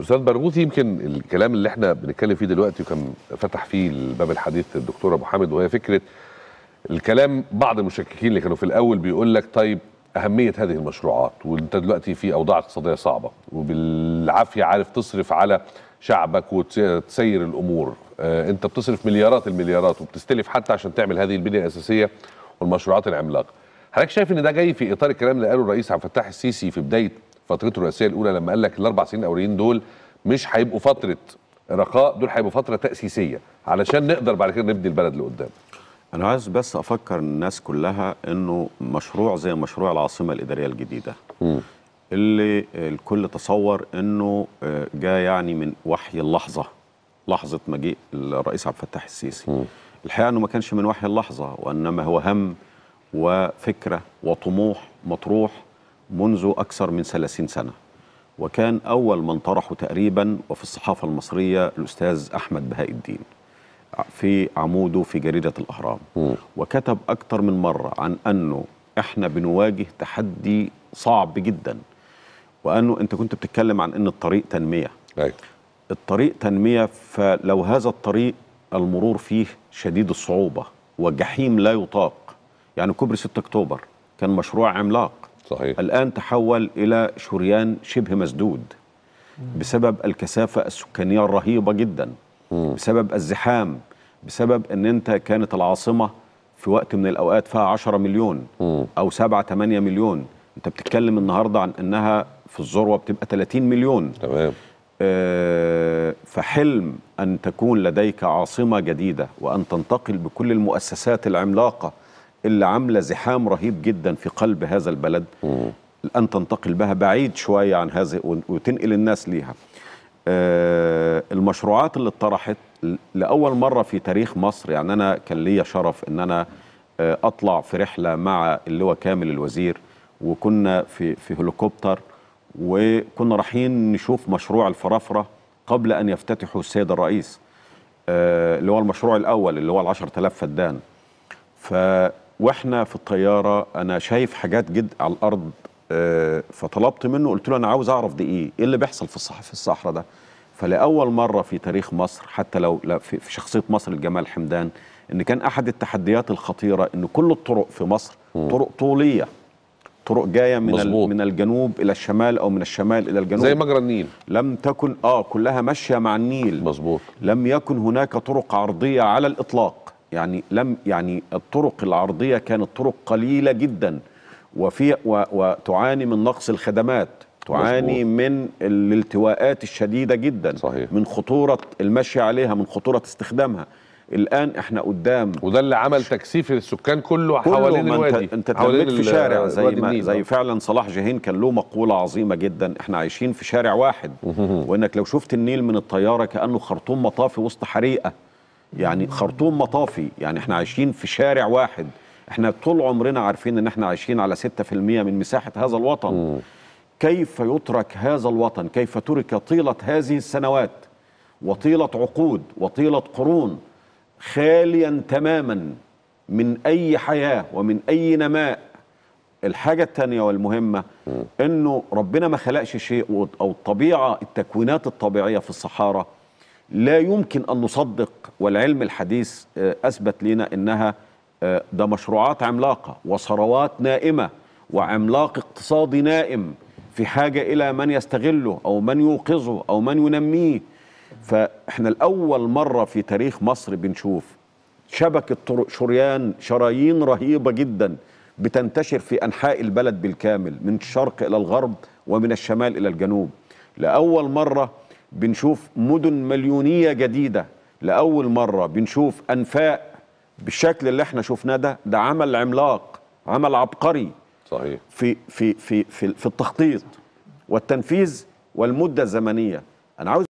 استاذ برغوثي يمكن الكلام اللي احنا بنتكلم فيه دلوقتي وكان فتح فيه الباب الحديث الدكتور ابو حامد وهي فكره الكلام بعض المشككين اللي كانوا في الاول بيقول لك طيب اهميه هذه المشروعات وانت دلوقتي في اوضاع اقتصاديه صعبه وبالعافيه عارف تصرف على شعبك وتسير الامور آه، انت بتصرف مليارات المليارات وبتستلف حتى عشان تعمل هذه البنيه الاساسيه والمشروعات العملاقه حضرتك شايف ان ده جاي في اطار الكلام اللي قاله الرئيس عبد الفتاح السيسي في بدايه فترته الرئاسيه الاولى لما قال لك الاربع سنين الاولين دول مش هيبقوا فتره رخاء دول هيبقوا فتره تاسيسيه علشان نقدر بعد كده نبني البلد لقدام. انا عايز بس افكر الناس كلها انه مشروع زي مشروع العاصمه الاداريه الجديده م. اللي الكل تصور انه آه، جاء يعني من وحي اللحظه لحظه مجيء الرئيس عبد الفتاح السيسي م. الحقيقه انه ما كانش من وحي اللحظه وانما هو هم وفكره وطموح مطروح منذ أكثر من 30 سنة وكان أول من طرحه تقريبا وفي الصحافة المصرية الأستاذ أحمد بهاء الدين في عموده في جريدة الأهرام م. وكتب أكثر من مرة عن أنه إحنا بنواجه تحدي صعب جدا وأنه أنت كنت بتتكلم عن أن الطريق تنمية أيوة. الطريق تنمية فلو هذا الطريق المرور فيه شديد الصعوبة وجحيم لا يطاق يعني كوبري 6 أكتوبر كان مشروع عملاق صحيح. الآن تحول إلى شريان شبه مسدود بسبب الكثافة السكانية الرهيبة جدا بسبب الزحام بسبب أن أنت كانت العاصمة في وقت من الأوقات فيها 10 مليون أو 7 8 مليون أنت بتتكلم النهاردة عن أنها في الذروة بتبقى 30 مليون تمام آه فحلم أن تكون لديك عاصمة جديدة وأن تنتقل بكل المؤسسات العملاقة اللي عاملة زحام رهيب جدا في قلب هذا البلد أن تنتقل بها بعيد شوية عن هذه وتنقل الناس ليها آه، المشروعات اللي اتطرحت لأول مرة في تاريخ مصر يعني أنا كان لي شرف أن أنا آه، أطلع في رحلة مع اللواء كامل الوزير وكنا في, في هليكوبتر وكنا رايحين نشوف مشروع الفرافرة قبل أن يفتتحه السيد الرئيس آه، اللي هو المشروع الأول اللي هو العشر تلاف فدان ف واحنا في الطياره انا شايف حاجات جد على الارض آه، فطلبت منه قلت له انا عاوز اعرف ده ايه ايه اللي بيحصل في الصحراء في الصحراء ده فلاول مره في تاريخ مصر حتى لو في شخصيه مصر الجمال حمدان ان كان احد التحديات الخطيره ان كل الطرق في مصر م. طرق طوليه طرق جايه من من الجنوب الى الشمال او من الشمال الى الجنوب زي مجرى النيل لم تكن اه كلها ماشيه مع النيل مظبوط لم يكن هناك طرق عرضيه على الاطلاق يعني لم يعني الطرق العرضية كانت طرق قليلة جدا وفي وتعاني من نقص الخدمات تعاني مزبوط. من الالتواءات الشديدة جدا صحيح. من خطورة المشي عليها من خطورة استخدامها الآن احنا قدام وده اللي عمل تكثيف للسكان كله, كله حوالين الوادي انت تلميت في شارع زي ما زي فعلا صلاح جاهين كان له مقولة عظيمة جدا احنا عايشين في شارع واحد وانك لو شفت النيل من الطيارة كأنه خرطوم مطافي وسط حريقة يعني خرطوم مطافي يعني احنا عايشين في شارع واحد احنا طول عمرنا عارفين ان احنا عايشين على 6% من مساحة هذا الوطن م. كيف يترك هذا الوطن كيف ترك طيلة هذه السنوات وطيلة عقود وطيلة قرون خاليا تماما من أي حياة ومن أي نماء الحاجة الثانية والمهمة أنه ربنا ما خلقش شيء أو الطبيعة التكوينات الطبيعية في الصحارى لا يمكن أن نصدق والعلم الحديث آه، أثبت لنا أنها آه، ده مشروعات عملاقة وثروات نائمة وعملاق اقتصادي نائم في حاجة إلى من يستغله أو من يوقظه أو من ينميه فإحنا الأول مرة في تاريخ مصر بنشوف شبكة شريان شرايين رهيبة جدا بتنتشر في أنحاء البلد بالكامل من الشرق إلى الغرب ومن الشمال إلى الجنوب لأول مرة بنشوف مدن مليونية جديدة لأول مرة بنشوف أنفاق بالشكل اللي احنا شفناه ده ده عمل عملاق عمل عبقري صحيح في في في في, في التخطيط والتنفيذ والمدة الزمنية أنا عاوز